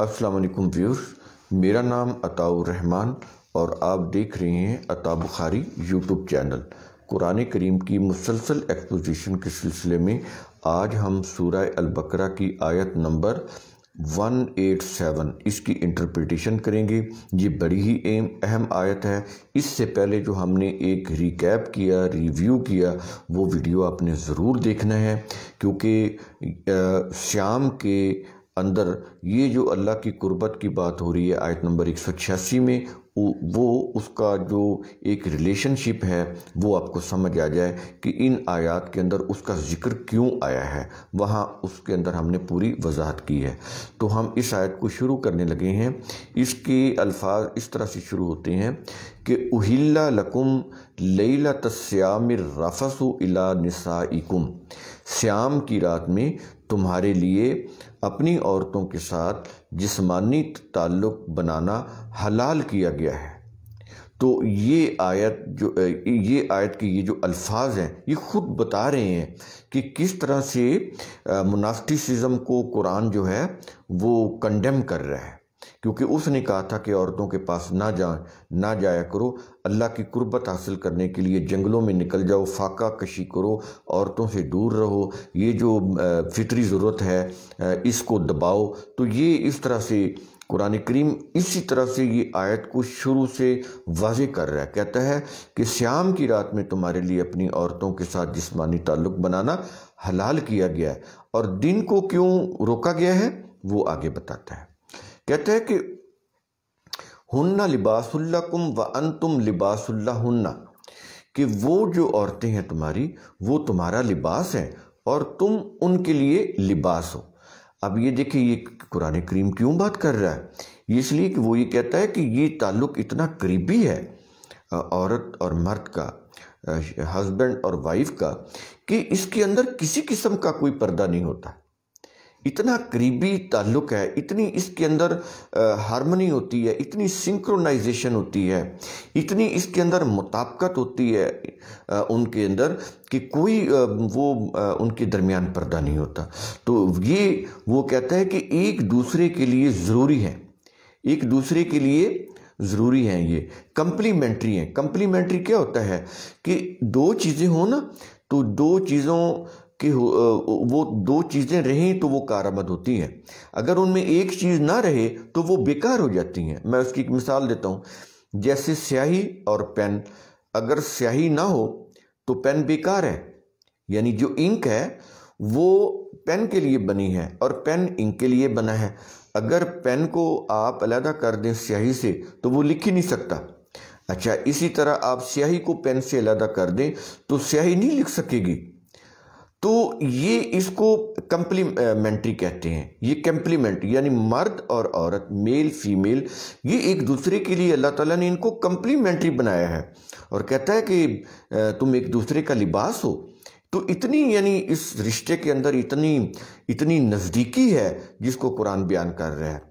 वालेकुम व्यूर्स मेरा नाम अताउर रहमान और आप देख रहे हैं अता बुखारी यूट्यूब चैनल कुरान करीम की मुसलसल एक्सपोजिशन के सिलसिले में आज हम सूरह अलबकरा की आयत नंबर 187 इसकी इंटरप्रिटेशन करेंगे ये बड़ी ही एम अहम आयत है इससे पहले जो हमने एक रिकैप किया रिव्यू किया वो वीडियो आपने ज़रूर देखना है क्योंकि श्याम के अंदर ये जो अल्लाह की कुर्बत की बात हो रही है आयत नंबर एक सौ छियासी में वो उसका जो एक रिलेशनशिप है वो आपको समझ आ जाए कि इन आयात के अंदर उसका जिक्र क्यों आया है वहाँ उसके अंदर हमने पूरी वजाहत की है तो हम इस आयत को शुरू करने लगे हैं इसके अल्फाज इस तरह से शुरू होते हैं कि उहिल्ला लकुम लैला तस्याम रफ़सु इला निसाइकुम श्याम की रात में तुम्हारे लिए अपनी औरतों के साथ जिसमानी ताल्लुक़ बनाना हलाल किया गया है तो ये आयत जो ये आयत के ये जो अल्फाज हैं ये ख़ुद बता रहे हैं कि किस तरह से मुनाफ्टिसिज्म को कुरान जो है वो कंडेम कर रहा है क्योंकि उसने कहा था कि औरतों के पास ना जा ना जाया करो अल्लाह की कुर्बत हासिल करने के लिए जंगलों में निकल जाओ फाका कशी करो औरतों से दूर रहो ये जो फितरी ज़रूरत है इसको दबाओ तो ये इस तरह से कुरान करीम इसी तरह से ये आयत को शुरू से वाजे कर रहा है कहता है कि श्याम की रात में तुम्हारे लिए अपनी औरतों के साथ जिस्मानी ताल्लुक़ बनाना हलाल किया गया है और दिन को क्यों रोका गया है वो आगे बताता है कहते हैं कि हन्ना लिबासुल्ला कुम व अन तुम लिबासुल्ला हुन्ना कि वो जो औरतें हैं तुम्हारी वो तुम्हारा लिबास है और तुम उनके लिए लिबास हो अब ये देखिए ये कुरान करीम क्यों बात कर रहा है इसलिए कि वो ये कहता है कि ये ताल्लुक़ इतना करीबी है औरत और मर्द का हस्बैंड और वाइफ का कि इसके अंदर किसी किस्म का कोई पर्दा नहीं होता इतना करीबी ताल्लुक है इतनी इसके अंदर हारमोनी होती है इतनी सिंक्रोनाइजेशन होती है इतनी इसके अंदर मुताबकत होती है आ, उनके अंदर कि कोई आ, वो आ, उनके दरमियान पर्दा नहीं होता तो ये वो कहता है कि एक दूसरे के लिए ज़रूरी है एक दूसरे के लिए ज़रूरी हैं ये कंप्लीमेंट्री हैं कंप्लीमेंट्री क्या होता है कि दो चीज़ें हों ना तो दो चीज़ों कि वो दो चीज़ें रहें तो वो कारामद होती हैं अगर उनमें एक चीज़ ना रहे तो वो बेकार हो जाती हैं मैं उसकी एक मिसाल देता हूँ जैसे स्याही और पेन अगर स्याही ना हो तो पेन बेकार है यानी जो इंक है वो पेन के लिए बनी है और पेन इंक के लिए बना है अगर पेन को आप अलहदा कर दें स्याही से तो वो लिख ही नहीं सकता अच्छा इसी तरह आप स्याही को पेन से अलहदा कर दें तो स्याही नहीं लिख सकेगी तो ये इसको कंप्लीमेंट्री कहते हैं ये कंप्लीमेंट्री यानी मर्द और औरत मेल फीमेल ये एक दूसरे के लिए अल्लाह ताला ने इनको कंप्लीमेंट्री बनाया है और कहता है कि तुम एक दूसरे का लिबास हो तो इतनी यानी इस रिश्ते के अंदर इतनी इतनी नज़दीकी है जिसको कुरान बयान कर रहा है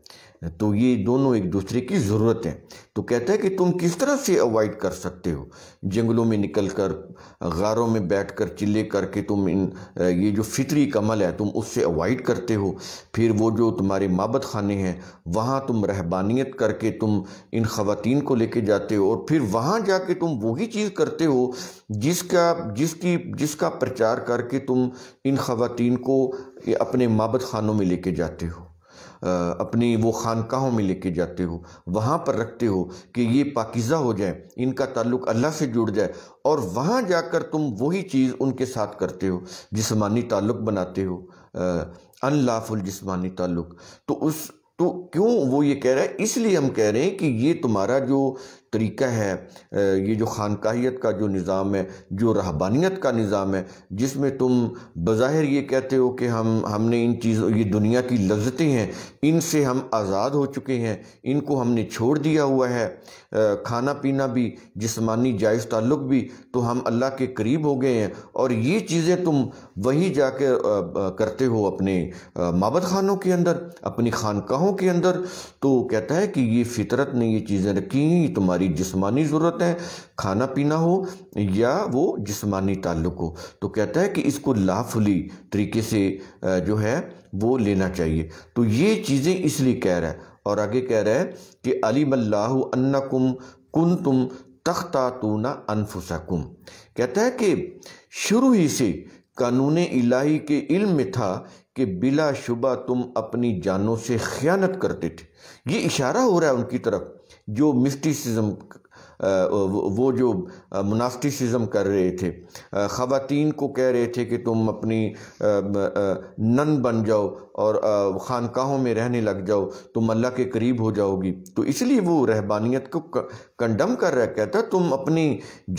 तो ये दोनों एक दूसरे की ज़रूरत है तो कहता है कि तुम किस तरह से अवॉइड कर सकते हो जंगलों में निकल कर गारों में बैठ कर चिल्ले करके तुम इन ये जो फितरी कमल है तुम उससे अवॉइड करते हो फिर वो जो तुम्हारे माबत खाने हैं वहाँ तुम रहबानियत करके तुम इन ख़वान को लेके जाते हो और फिर वहाँ जाके तुम वही चीज़ करते हो जिसका जिसकी जिसका प्रचार करके तुम इन ख़वान को अपने माबत खानों में लेके जाते हो अपनी वो खानकाहों में लेके जाते हो वहाँ पर रखते हो कि ये पाकिज़ा हो जाए इनका ताल्लुक अल्लाह से जुड़ जाए और वहाँ जाकर तुम वही चीज़ उनके साथ करते हो जिसमानी ताल्लुक बनाते हो अनलाफुल जिसमानी ताल्लुक तो उस तो क्यों वो ये कह रहा है इसलिए हम कह रहे हैं कि ये तुम्हारा जो तरीका है ये जो खानकाहियत का जो निज़ाम है जो रहबानियत का निज़ाम है जिसमें तुम बज़ाहिर ये कहते हो कि हम हमने इन चीज़ों ये दुनिया की लज्जतें हैं इनसे हम आज़ाद हो चुके हैं इनको हमने छोड़ दिया हुआ है खाना पीना भी जिसमानी जायज़ ताल्लुक भी तो हम अल्लाह के करीब हो गए हैं और ये चीज़ें तुम वहीं कर करते हो अपने माबद खानों के अंदर अपनी खानकाहों के अंदर तो कहता है कि ये फितरत ने ये चीज़ें रखी तुम्हारी हमारी जिस्मानी ज़रूरतें खाना पीना हो या वो जिस्मानी ताल्लुक हो तो कहता है कि इसको लाफली तरीके से जो है वो लेना चाहिए तो ये चीज़ें इसलिए कह रहा है और आगे कह रहा है कि अलीमल्लाह अन्नकुम कुन तुम तख्तातूना अनफुसकुम कहता है कि शुरू ही से कानून इलाही के इल्म में था कि बिला शुबा तुम अपनी जानों से ख़यानत करते थे ये इशारा हो रहा है उनकी तरफ जो मिस्टिसिज्म वो जो मुनाफ्टिसिज्म कर रहे थे ख़वातीन को कह रहे थे कि तुम अपनी नन बन जाओ और ख़ानकाहों में रहने लग जाओ तुम अल्लाह के करीब हो जाओगी तो इसलिए वो रहबानियत को कंडम कर रहा कहता तुम अपनी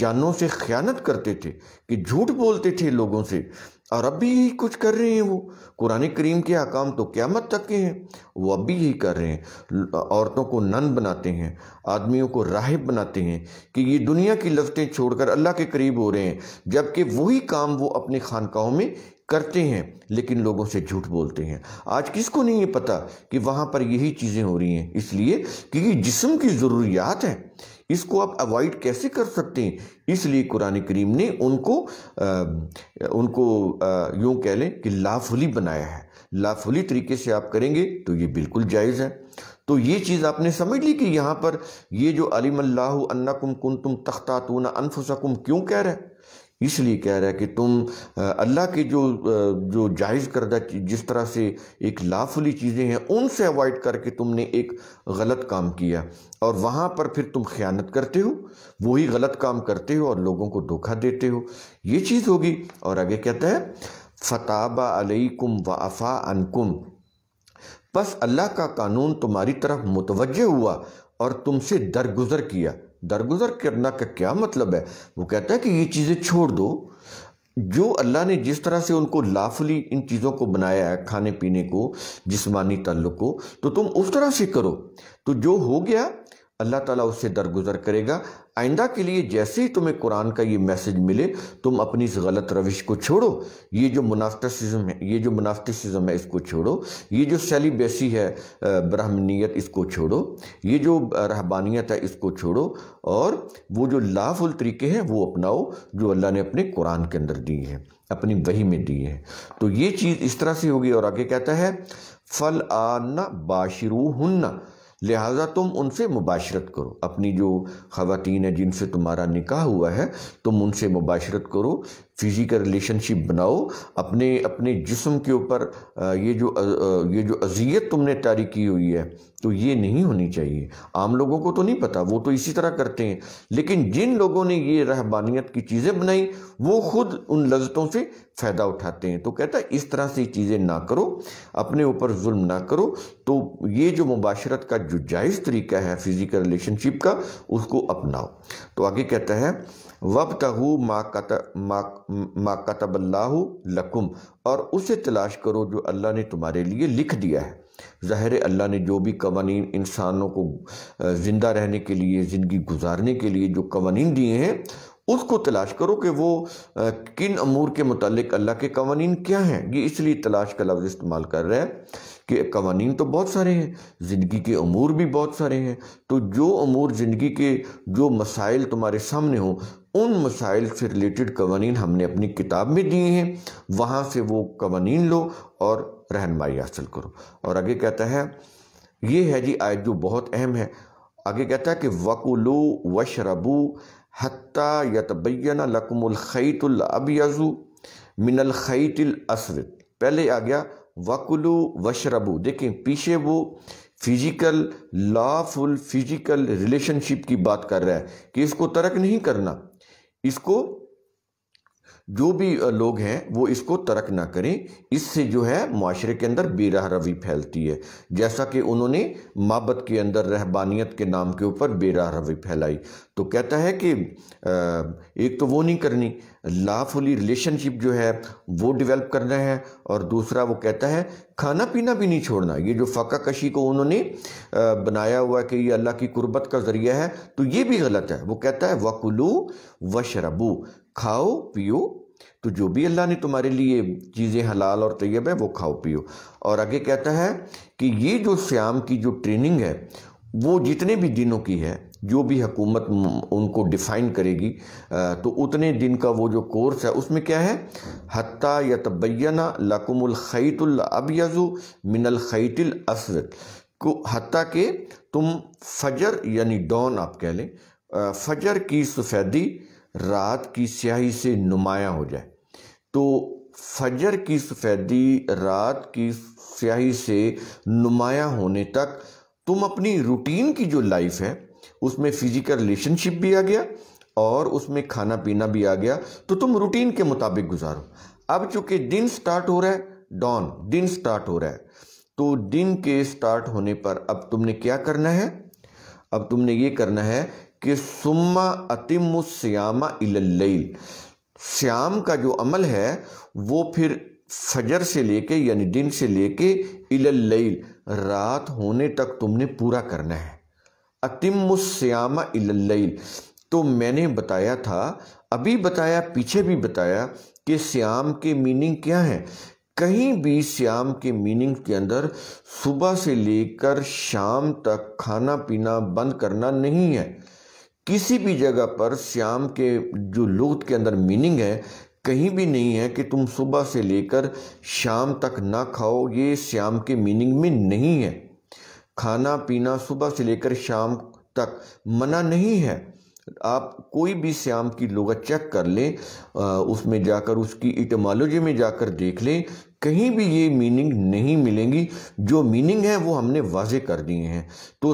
जानों से ख़यानत करते थे कि झूठ बोलते थे लोगों से और अभी ही कुछ कर रहे हैं वो कुरान करीम के अकाम तो क़्यामत तक के हैं वो अभी ही कर रहे हैं औरतों को नन बनाते हैं आदमियों को राहिब बनाते हैं कि ये दुनिया की लफ्तें छोड़कर अल्लाह के करीब हो रहे हैं जबकि वही काम वो अपने खानकाहों में करते हैं लेकिन लोगों से झूठ बोलते हैं आज किसको नहीं पता कि वहाँ पर यही चीज़ें हो रही हैं इसलिए क्योंकि जिसम की ज़रूरियात है इसको आप अवॉइड कैसे कर सकते हैं इसलिए कुरान करीम ने उनको आ, उनको यूँ कह लें कि लाफुली बनाया है लाफुली तरीके से आप करेंगे तो ये बिल्कुल जायज़ है तो ये चीज़ आपने समझ ली कि यहाँ पर ये जो अलीमल्लाकुम कुन तुम तख्तातून अनफुसकुम क्यों कह रहे हैं इसलिए कह रहा है कि तुम अल्लाह के जो जो जायज़ करदा जिस तरह से एक लाफली चीज़ें हैं उनसे अवॉइड करके तुमने एक गलत काम किया और वहाँ पर फिर तुम ख़यानत करते हो वही गलत काम करते हो और लोगों को धोखा देते हो ये चीज़ होगी और आगे कहता है फ़ताबा कुम व अफ़ा कुम बस अल्लाह का कानून तुम्हारी तरफ मुतवजह हुआ और तुमसे दरगुजर किया दरगुजर करना का क्या मतलब है वो कहता है कि ये चीज़ें छोड़ दो जो अल्लाह ने जिस तरह से उनको लाफली इन चीज़ों को बनाया है खाने पीने को जिस्मानी तल्लु को तो तुम उस तरह से करो तो जो हो गया अल्लाह ताला उससे दरगुजर करेगा आइंदा के लिए जैसे ही तुम्हें कुरान का ये मैसेज मिले तुम अपनी इस गलत रविश को छोड़ो ये जो मुनाफ्टिसिज्म है ये जो मुनाफ्टिसिज्म है इसको छोड़ो ये जो सेलिबेसी है ब्राह्मणियत इसको छोड़ो ये जो रहबानियत है इसको छोड़ो और वो जो लाफुल तरीके हैं वो अपनाओ जो अल्लाह ने अपने कुरान के अंदर दिए हैं अपनी वही में दी है तो ये चीज़ इस तरह से होगी और आगे कहता है फल आना बाशरू हन्ना लिहाजा तुम उनसे मुबाशरत करो अपनी जो ख़वातीन है जिनसे तुम्हारा निकाह हुआ है तुम उनसे मुबाशरत करो फिजिकल रिलेशनशिप बनाओ अपने अपने जिस्म के ऊपर ये जो ये जो अजियत तुमने तारी की हुई है तो ये नहीं होनी चाहिए आम लोगों को तो नहीं पता वो तो इसी तरह करते हैं लेकिन जिन लोगों ने ये रहबानियत की चीज़ें बनाई वो खुद उन लजतों से फ़ायदा उठाते हैं तो कहता है इस तरह से चीज़ें ना करो अपने ऊपर जुल्म ना करो तो ये जो मुबाशरत का जो जायज़ तरीका है फिज़िकल रिलेशनशिप का उसको अपनाओ तो आगे कहता है वब तहू माँ का माँ मा लकुम और उसे तलाश करो जो अल्लाह ने तुम्हारे लिए लिख दिया है ज़ाहिर अल्लाह ने जो भी कवानीन इंसानों को ज़िंदा रहने के लिए ज़िंदगी गुजारने के लिए जो कवानीन दिए हैं उसको तलाश करो कि वो किन अमूर के मतलब अल्लाह के कवानीन क्या हैं ये इसलिए तलाश का लफ्ज़ इस्तेमाल कर रहा है कि कवानीन तो बहुत सारे हैं ज़िंदगी के अमूर भी बहुत सारे हैं तो जो अमूर ज़िंदगी के जो मसाइल तुम्हारे सामने हों उन मसाइल से रिलेटेड कवानीन हमने अपनी किताब में दिए हैं वहाँ से वो कवानीन लो और रहनमाई हासिल करो और आगे कहता है ये है जी आयत जो बहुत अहम है आगे कहता है कि वकुलो वशरबू हती यतबैन लकमुलख़ैतुलअबयज़ु मिनलख़ैतलअसवद पहले आ गया वकुलो वशरबू देखें पीछे वो फिजिकल लॉफुल फिजिकल रिलेशनशिप की बात कर रहा है कि इसको तर्क नहीं करना इसको जो भी लोग हैं वो इसको तरक ना करें इससे जो है माशरे के अंदर बेरह रवी फैलती है जैसा कि उन्होंने माबत के अंदर रहबानियत के नाम के ऊपर बेरह रवी फैलाई तो कहता है कि एक तो वो नहीं करनी लाफुली रिलेशनशिप जो है वो डेवलप करना है और दूसरा वो कहता है खाना पीना भी नहीं छोड़ना ये जो फ़ाका कशी को उन्होंने बनाया हुआ कि ये अल्लाह की कुर्बत का ज़रिया है तो ये भी गलत है वो कहता है वकुलू वशरबू खाओ पियो तो जो भी अल्लाह ने तुम्हारे लिए चीज़ें हलाल और तैयब है वो खाओ पियो और आगे कहता है कि ये जो श्याम की जो ट्रेनिंग है वो जितने भी दिनों की है जो भी हकूमत उनको डिफ़ाइन करेगी तो उतने दिन का वो जो कोर्स है उसमें क्या है हती यतबैना लकुमल अबयज़ु मिनल खैतिल असर को हती के तुम फजर यानी डॉन आप कह लें फजर की सफ़ेदी रात की स्याही से नुमाया हो जाए तो फजर की सफ़ेदी रात की स्याही से नुमाया होने तक तुम अपनी रूटीन की जो लाइफ है उसमें फिजिकल रिलेशनशिप भी आ गया और उसमें खाना पीना भी आ गया तो तुम रूटीन के मुताबिक गुजारो अब चूंकि दिन स्टार्ट हो रहा है डॉन दिन स्टार्ट हो रहा है तो दिन के स्टार्ट होने पर अब तुमने क्या करना है अब तुमने ये करना है कि सुम्मा अतिम श्यामा इल्लैल श्याम का जो अमल है वो फिर फजर से लेके यानी दिन से लेके इल्लैल रात होने तक तुमने पूरा करना है अतिम श्यामा इल्लैल तो मैंने बताया था अभी बताया पीछे भी बताया कि श्याम के मीनिंग क्या है कहीं भी श्याम के मीनिंग के अंदर सुबह से लेकर शाम तक खाना पीना बंद करना नहीं है किसी भी जगह पर श्याम के जो लुत के अंदर मीनिंग है कहीं भी नहीं है कि तुम सुबह से लेकर शाम तक ना खाओ ये श्याम के मीनिंग में नहीं है खाना पीना सुबह से लेकर शाम तक मना नहीं है आप कोई भी श्याम की लुगत चेक कर लें उसमें जाकर उसकी इटमोलॉजी में जाकर देख लें कहीं भी ये मीनिंग नहीं मिलेंगी जो मीनिंग है वो हमने वाजे कर दिए हैं तो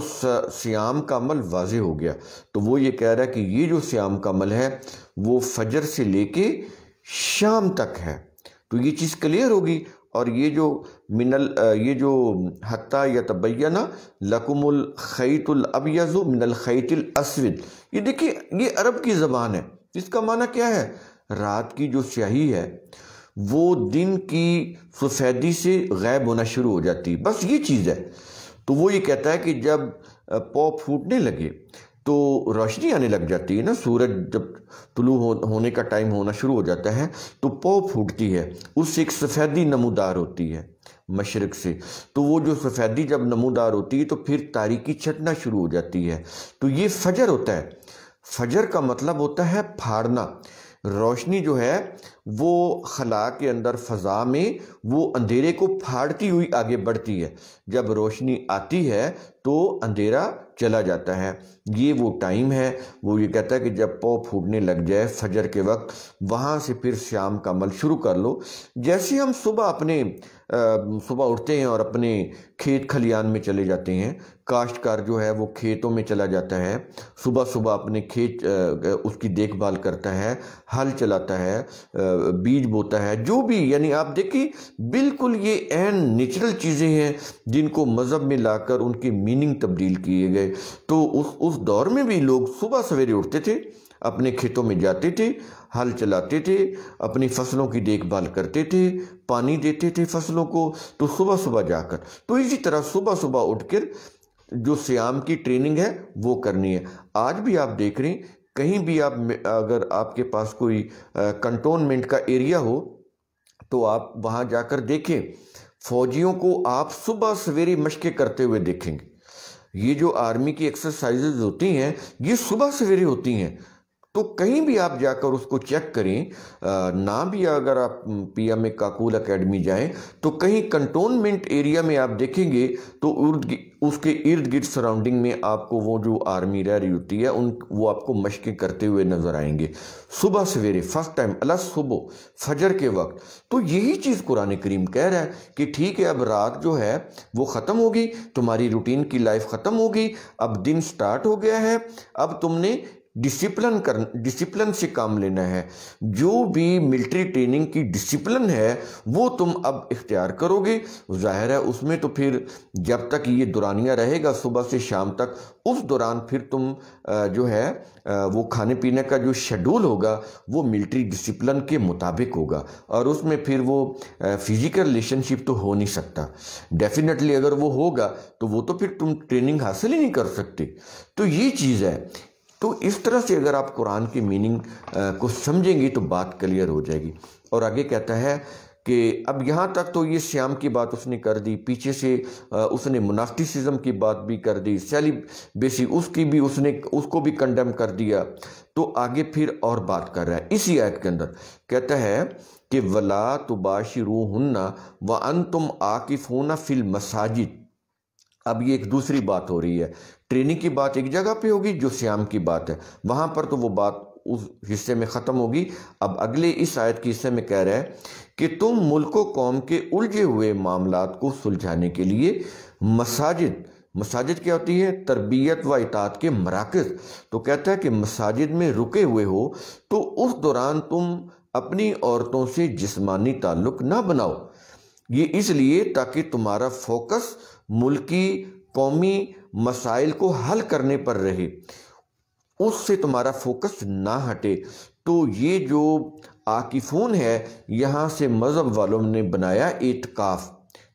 श्याम का अमल वाजे हो गया तो वो ये कह रहा है कि ये जो श्याम का अमल है वो फजर से लेके शाम तक है तो ये चीज़ क्लियर होगी और ये जो मिनल ये जो हत्ता या तबैना लकुमुल खैतुल अबियाजु मिनल खैतुल असविद ये देखिए ये अरब की ज़बान है इसका माना क्या है रात की जो स्याही है वो दिन की सफेदी से गायब होना शुरू हो जाती है बस ये चीज़ है तो वो ये कहता है कि जब पौ फूटने लगे तो रोशनी आने लग जाती है ना सूरज जब तुलू हो, होने का टाइम होना शुरू हो जाता है तो पौ फूटती है उससे एक सफ़ेदी नमोदार होती है मशरक़ से तो वो जो सफ़ेदी जब नमोदार होती है तो फिर तारीकी छटना शुरू हो जाती है तो ये फजर होता है फजर का मतलब होता है फाड़ना रोशनी जो है वो खला के अंदर फ़ज़ा में वो अंधेरे को फाड़ती हुई आगे बढ़ती है जब रोशनी आती है तो अंधेरा चला जाता है ये वो टाइम है वो ये कहता है कि जब पौ फूटने लग जाए फजर के वक्त वहाँ से फिर शाम का अमल शुरू कर लो जैसे हम सुबह अपने सुबह उठते हैं और अपने खेत खलियान में चले जाते हैं काश्तकार जो है वो खेतों में चला जाता है सुबह सुबह अपने खेत उसकी देखभाल करता है हल चलाता है बीज बोता है जो भी यानी आप देखिए बिल्कुल ये एन नेचुरल चीज़ें हैं जिनको मज़हब में लाकर उनकी मीनिंग तब्दील किए गए तो उस उस दौर में भी लोग सुबह सवेरे उठते थे अपने खेतों में जाते थे हल चलाते थे अपनी फसलों की देखभाल करते थे पानी देते थे फसलों को तो सुबह सुबह जाकर तो इसी तरह सुबह सुबह उठकर जो श्याम की ट्रेनिंग है वो करनी है आज भी आप देख रहे हैं कहीं भी आप अगर आपके पास कोई कंटोनमेंट का एरिया हो तो आप वहाँ जाकर देखें फौजियों को आप सुबह सवेरे मशक़ें करते हुए देखेंगे ये जो आर्मी की एक्सरसाइजेज होती हैं ये सुबह सवेरे होती हैं तो कहीं भी आप जाकर उसको चेक करें ना भी अगर आप P M A Kakul academy जाएं तो कहीं कंटोनमेंट एरिया में आप देखेंगे तो उर्द उसके इर्द गिर्द सराउंडिंग में आपको वो जो आर्मी रह रही होती है उन वो आपको मशक़ें करते हुए नज़र आएंगे सुबह सवेरे फर्स्ट टाइम अला सुबह फजर के वक्त तो यही चीज़ कुरान करीम कह रहा है कि ठीक है अब रात जो है वो ख़त्म होगी तुम्हारी रूटीन की लाइफ ख़त्म होगी अब दिन स्टार्ट हो गया है अब तुमने डिसिप्लिन कर डिसिप्लिन से काम लेना है जो भी मिलिट्री ट्रेनिंग की डिसिप्लिन है वो तुम अब इख्तियार करोगे जाहिर है उसमें तो फिर जब तक ये दुरानिया रहेगा सुबह से शाम तक उस दौरान फिर तुम जो है वो खाने पीने का जो शेड्यूल होगा वो मिलिट्री डिसिप्लिन के मुताबिक होगा और उसमें फिर वो फिज़िकल रिलेशनशिप तो हो नहीं सकता डेफिनेटली अगर वो होगा तो वो तो फिर तुम ट्रेनिंग हासिल ही नहीं कर सकते तो ये चीज़ है तो इस तरह से अगर आप कुरान की मीनिंग को समझेंगी तो बात क्लियर हो जाएगी और आगे कहता है कि अब यहाँ तक तो ये श्याम की बात उसने कर दी पीछे से उसने मुनाफ्टिसिज्म की बात भी कर दी सेलिब्रेसी उसकी भी उसने उसको भी कंडेम कर दिया तो आगे फिर और बात कर रहा है इसी आयत के अंदर कहता है कि वला तुबाशी हन्ना व अन तुम आकिफ़ होना फिल मसाजिद अब ये एक दूसरी बात हो रही है ट्रेनिंग की बात एक जगह पे होगी जो श्याम की बात है वहाँ पर तो वो बात उस हिस्से में ख़त्म होगी अब अगले इस आयत के हिस्से में कह रहा है कि तुम मुल्क कौम के उलझे हुए मामला को सुलझाने के लिए मसाजिद मसाजिद क्या होती है तरबियत व इतात के मराकज़ तो कहता है कि मसाजिद में रुके हुए हो तो उस दौरान तुम अपनी औरतों से जिस्मानी ताल्लुक़ ना बनाओ ये इसलिए ताकि तुम्हारा फोकस मुल्की कौमी मसाइल को हल करने पर रहे उससे तुम्हारा फोकस ना हटे तो ये जो आकिफून है यहाँ से मज़हब वालों ने बनाया एतकाफ़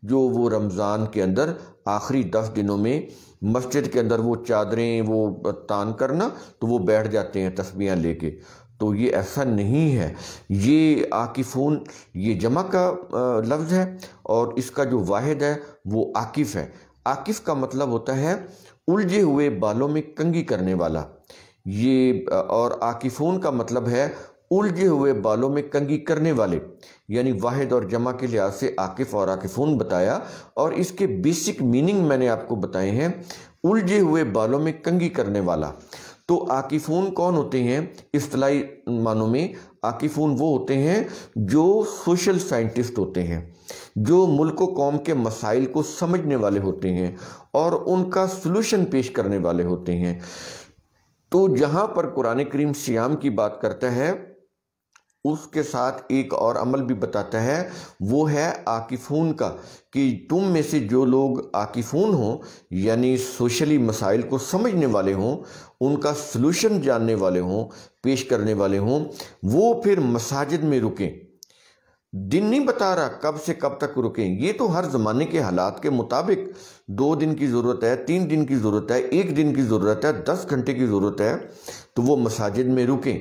जो वो रमज़ान के अंदर आखिरी दस दिनों में मस्जिद के अंदर वो चादरें वो तान करना तो वो बैठ जाते हैं तस्बियाँ लेके तो ये ऐसा नहीं है ये आकिफ़ून ये जमा का लफ्ज़ है और इसका जो वाहिद है वो आकिफ़ है आकिफ का मतलब होता है उलझे हुए बालों में कंगी करने वाला ये और आकिफून का मतलब है उलझे हुए बालों में कंगी करने वाले यानी वाहिद और जमा के लिहाज से आकिफ और आकिफून बताया और इसके बेसिक मीनिंग मैंने आपको बताए हैं उलझे हुए बालों में कंगी करने वाला तो आकिफून कौन होते हैं इस्तलाई मानों में आकिफून वो होते हैं जो सोशल साइंटिस्ट होते हैं जो मुल्क कौम के मसाइल को समझने वाले होते हैं और उनका सलूशन पेश करने वाले होते हैं तो जहाँ पर कुरान करीम श्याम की बात करता है उसके साथ एक और अमल भी बताता है वो है आकिफून का कि तुम में से जो लोग आकिफून हो यानी सोशली मसाइल को समझने वाले हों उनका सलूशन जानने वाले हों पेश करने वाले हों वो फिर मसाजिद में रुकें दिन नहीं बता रहा कब से कब तक रुकें ये तो हर ज़माने के हालात के मुताबिक दो दिन की ज़रूरत है तीन दिन की ज़रूरत है एक दिन की ज़रूरत है दस घंटे की ज़रूरत है तो वो मसाजिद में रुकें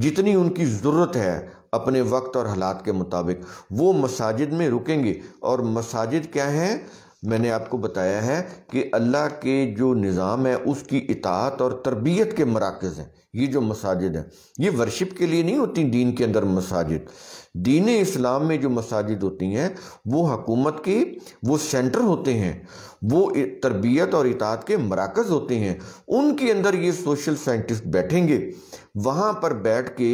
जितनी उनकी ज़रूरत है अपने वक्त और हालात के मुताबिक वो मसाजिद में रुकेंगे और मसाजिद क्या है मैंने आपको बताया है कि अल्लाह के जो निज़ाम है उसकी इतात और तरबियत के मराकज़ हैं ये जो मसाजिद हैं ये वर्शिप के लिए नहीं होती दीन के अंदर मसाजिद दीन इस्लाम में जो मसाजिद होती हैं वो हकूमत के वो सेंटर होते हैं वो तरबियत और इतात के मराकज़ होते हैं उनके अंदर ये सोशल साइंटिस्ट बैठेंगे वहाँ पर बैठ के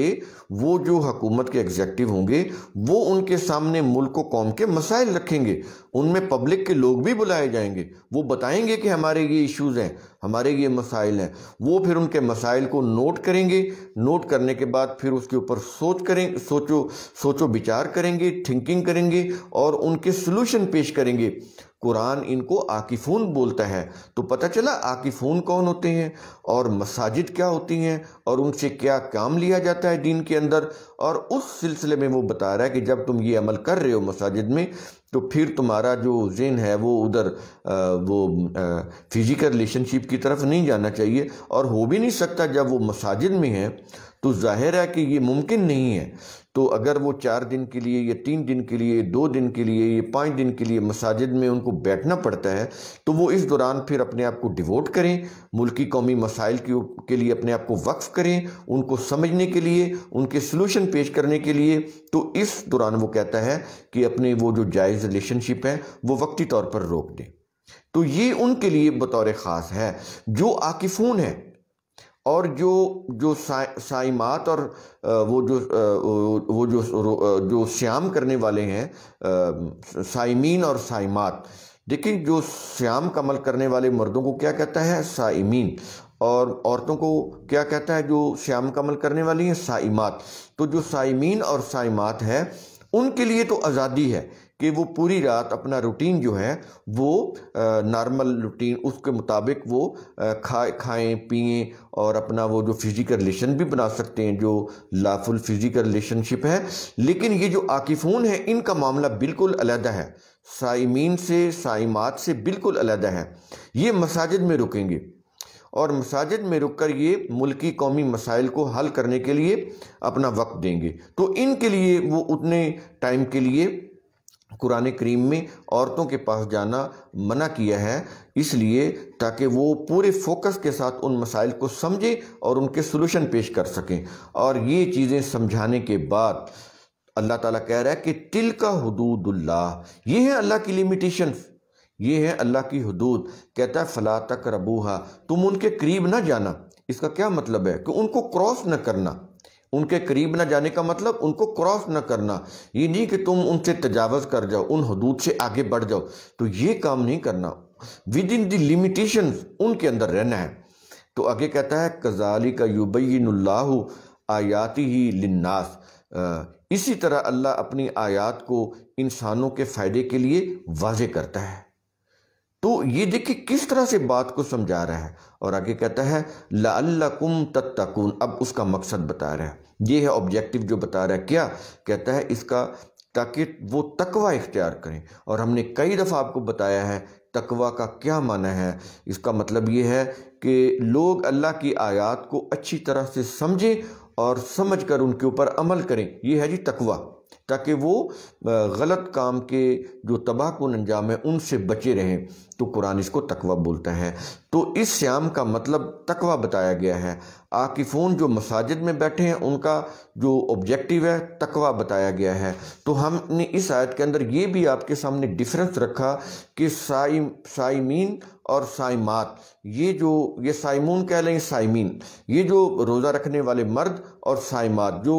वो जो हकूमत के एग्जेक्टिव होंगे वो उनके सामने मुल्क को कौम के मसाइल रखेंगे उनमें पब्लिक के लोग भी बुलाए जाएंगे वो बताएंगे कि हमारे ये इश्यूज़ हैं हमारे ये मसाइल हैं वो फिर उनके मसाइल को नोट करेंगे नोट करने के बाद फिर उसके ऊपर सोच करें सोचो सोचो विचार करेंगे थिंकिंग करेंगे और उनके सोल्यूशन पेश करेंगे कुरान इनको आकिफून बोलता है तो पता चला आकिफून कौन होते हैं और मसाजिद क्या होती हैं और उनसे क्या काम लिया जाता है दीन के अंदर और उस सिलसिले में वो बता रहा है कि जब तुम ये अमल कर रहे हो मसाजिद में तो फिर तुम्हारा जो जिन है वो उधर वो फिज़िकल रिलेशनशिप की तरफ नहीं जाना चाहिए और हो भी नहीं सकता जब वो मसाजिद में है तो जाहिर है कि ये मुमकिन नहीं है तो अगर वो चार दिन के लिए या तीन दिन के लिए दो दिन के लिए या पाँच दिन के लिए मसाजिद में उनको बैठना पड़ता है तो वो इस दौरान फिर अपने आप को डिवोट करें मुल्की कौमी मसाइल के लिए अपने आप को वक्फ़ करें उनको समझने के लिए उनके सोलूशन पेश करने के लिए तो इस दौरान वो कहता है कि अपने वो जो जायज़ रिलेशनशिप है वो वक्ती तौर पर रोक दें तो ये उनके लिए बतौर ख़ास है जो आकिफून है और जो जो सा, साइमात और वो जो वो जो जो श्याम करने वाले हैं साइमीन और साइमात देखिए जो श्याम कमल करने वाले मर्दों को क्या कहता है साइमीन और औरतों को क्या कहता है जो श्याम कमल करने वाली हैं साइमात तो जो साइमीन और साइमात है उनके लिए तो आज़ादी है कि वो पूरी रात अपना रूटीन जो है वो नॉर्मल रूटीन उसके मुताबिक वो खाए खाएँ पिएँ और अपना वो जो फिज़िकल रिलेशन भी बना सकते हैं जो लाफुल फिज़िकल रिलेशनशिप है लेकिन ये जो आकिफ़ून है इनका मामला बिल्कुल अलहदा है साइमीन से साइमात से बिल्कुल अलहदा है ये मसाजिद में रुकेंगे और मसाजिद में रुककर ये मुल्की कौमी मसाइल को हल करने के लिए अपना वक्त देंगे तो इनके लिए वो उतने टाइम के लिए कुरान करीम में औरतों के पास जाना मना किया है इसलिए ताकि वो पूरे फोकस के साथ उन मसाइल को समझें और उनके सोल्यूशन पेश कर सकें और ये चीज़ें समझाने के बाद अल्लाह ताला कह रहा है कि तिल का हदूदुल्ला ये है अल्लाह की लिमिटेशन ये है अल्लाह की हदूद कहता है फला तक रबूहा तुम उनके करीब ना जाना इसका क्या मतलब है कि उनको क्रॉस न करना उनके करीब ना जाने का मतलब उनको क्रॉस ना करना ये नहीं कि तुम उनसे तजावज़ कर जाओ उन हदूद से आगे बढ़ जाओ तो ये काम नहीं करना विद इन द लिमिटेशन उनके अंदर रहना है तो आगे कहता है कजाली का युबैन आयाति ही लिन्नास इसी तरह अल्लाह अपनी आयात को इंसानों के फ़ायदे के लिए वाज करता है तो ये देखिए किस तरह से बात को समझा रहा है और आगे कहता है लाकुम तत्तकून अब उसका मकसद बता रहा है ये है ऑब्जेक्टिव जो बता रहा है क्या कहता है इसका ताकि वो तकवा इख्तियार करें और हमने कई दफ़ा आपको बताया है तकवा का क्या माना है इसका मतलब ये है कि लोग अल्लाह की आयात को अच्छी तरह से समझें और समझ कर उनके ऊपर अमल करें ये है जी तकवा ताकि वो गलत काम के जो तबाह को अंजाम है उनसे बचे रहें तो कुरान इसको तकवा बोलता है तो इस श्याम का मतलब तकवा बताया गया है आकिफून जो मसाजिद में बैठे हैं उनका जो ऑब्जेक्टिव है तकवा बताया गया है तो हमने इस आयत के अंदर ये भी आपके सामने डिफरेंस रखा कि साइम साइमीन और साइमात ये जो ये साइमून कह लें साइमीन ये जो रोज़ा रखने वाले मर्द और साइमात जो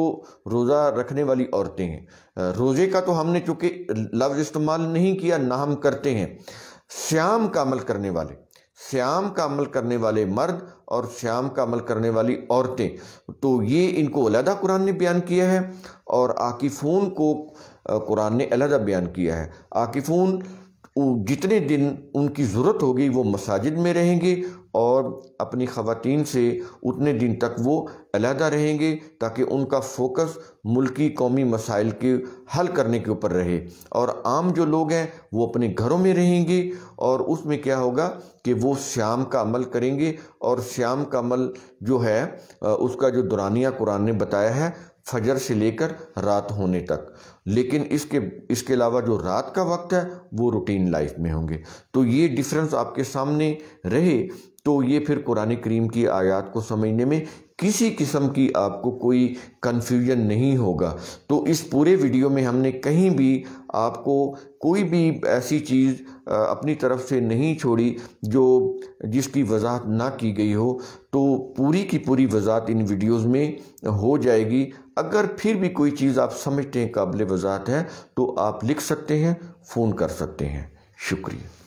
रोज़ा रखने वाली औरतें हैं रोज़े का तो हमने चूँकि लफ्ज़ इस्तेमाल नहीं किया ना हम करते हैं श्याम का अमल करने वाले श्याम का अमल करने वाले मर्द और श्याम का अमल करने वाली औरतें तो ये इनको अलहदा कुरान ने बयान किया है और आकिफ़ून को कुरान ने अलहदा बयान किया है आकिफ़ून जितने दिन उनकी ज़रूरत होगी वो मसाजिद में रहेंगे और अपनी ख़वातीन से उतने दिन तक वो अलहदा रहेंगे ताकि उनका फोकस मुल्की कौमी मसाइल के हल करने के ऊपर रहे और आम जो लोग हैं वो अपने घरों में रहेंगे और उसमें क्या होगा कि वो श्याम का अमल करेंगे और श्याम का अमल जो है उसका जो दुरानिया कुरान ने बताया है फजर से लेकर रात होने तक लेकिन इसके इसके अलावा जो रात का वक्त है वो रूटीन लाइफ में होंगे तो ये डिफरेंस आपके सामने रहे तो ये फिर कुरान करीम की आयात को समझने में किसी किस्म की आपको कोई कन्फ्यूजन नहीं होगा तो इस पूरे वीडियो में हमने कहीं भी आपको कोई भी ऐसी चीज़ अपनी तरफ से नहीं छोड़ी जो जिसकी वजाहत ना की गई हो तो पूरी की पूरी वजाहत इन वीडियोस में हो जाएगी अगर फिर भी कोई चीज़ आप समझते हैं काबिल वजाहत है तो आप लिख सकते हैं फ़ोन कर सकते हैं शुक्रिया